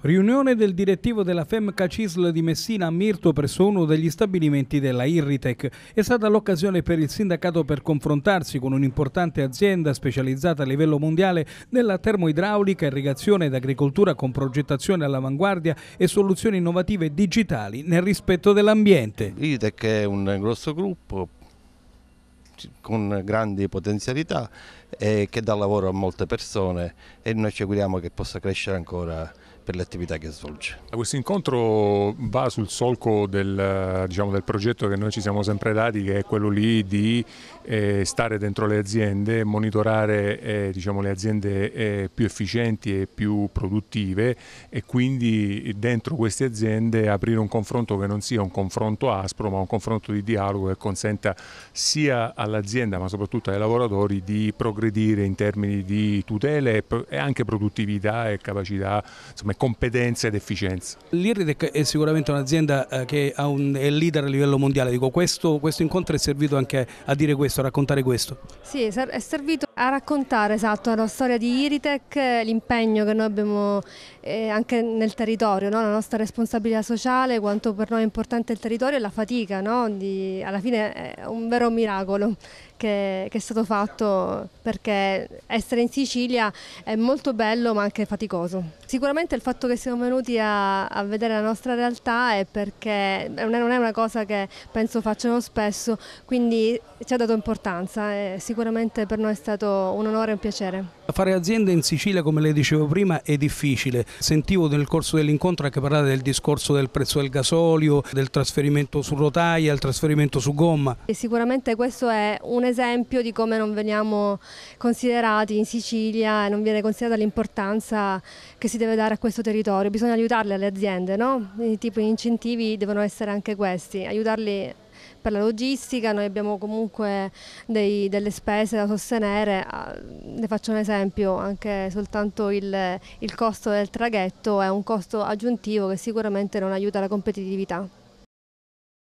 Riunione del direttivo della FEMCA CISL di Messina a Mirto presso uno degli stabilimenti della Irritec. È stata l'occasione per il sindacato per confrontarsi con un'importante azienda specializzata a livello mondiale nella termoidraulica, irrigazione ed agricoltura con progettazione all'avanguardia e soluzioni innovative digitali nel rispetto dell'ambiente. Irritec è un grosso gruppo con grandi potenzialità e eh, che dà lavoro a molte persone e noi ci auguriamo che possa crescere ancora per le attività che svolge. Questo incontro va sul solco del, diciamo, del, progetto che noi ci siamo sempre dati, che è quello lì di eh, stare dentro le aziende, monitorare eh, diciamo, le aziende eh, più efficienti e più produttive e quindi dentro queste aziende aprire un confronto che non sia un confronto aspro, ma un confronto di dialogo che consenta sia all'azienda ma soprattutto ai lavoratori di progredire in termini di tutele e anche produttività e capacità, insomma, competenza ed efficienza. L'Irritec è sicuramente un'azienda eh, che un, è leader a livello mondiale, Dico, questo, questo incontro è servito anche a dire questo, a raccontare questo? Sì, è servito a raccontare esatto, la storia di Iritec, l'impegno che noi abbiamo eh, anche nel territorio, no? la nostra responsabilità sociale, quanto per noi è importante il territorio e la fatica, no? di, alla fine è un vero miracolo che, che, è stato fatto perché essere in Sicilia è molto bello ma anche faticoso. Sicuramente il fatto che siamo venuti a, a vedere la nostra realtà è perché non è, una cosa che penso facciano spesso, quindi ci ha dato importanza e eh, sicuramente per noi è stato stato un onore e un piacere. Fare aziende in Sicilia, come le dicevo prima, è difficile. Sentivo nel corso dell'incontro anche parlare del discorso del prezzo del gasolio, del trasferimento su rotaia, il trasferimento su gomma. E sicuramente questo è un esempio di come non veniamo considerati in Sicilia e non viene considerata l'importanza che si deve dare a questo territorio. Bisogna aiutarle le aziende, no? I tipi di incentivi devono essere anche questi, aiutarli per la logistica, noi abbiamo comunque dei, delle spese da sostenere, ah, ne faccio un esempio, anche soltanto il, il costo del traghetto è un costo aggiuntivo che sicuramente non aiuta la competitività.